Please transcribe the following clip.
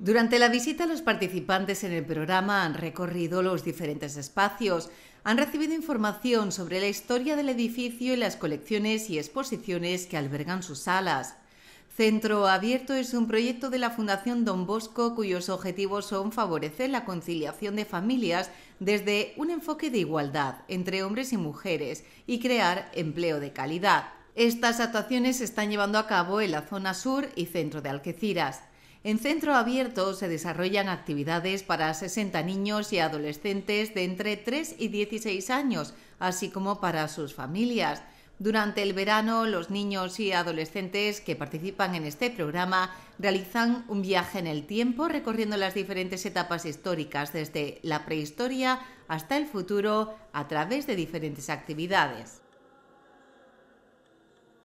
Durante la visita, los participantes en el programa han recorrido los diferentes espacios, han recibido información sobre la historia del edificio y las colecciones y exposiciones que albergan sus salas. Centro Abierto es un proyecto de la Fundación Don Bosco cuyos objetivos son favorecer la conciliación de familias desde un enfoque de igualdad entre hombres y mujeres y crear empleo de calidad. Estas actuaciones se están llevando a cabo en la zona sur y centro de Alqueciras. En Centro Abierto se desarrollan actividades para 60 niños y adolescentes de entre 3 y 16 años, así como para sus familias. Durante el verano, los niños y adolescentes que participan en este programa realizan un viaje en el tiempo recorriendo las diferentes etapas históricas desde la prehistoria hasta el futuro a través de diferentes actividades.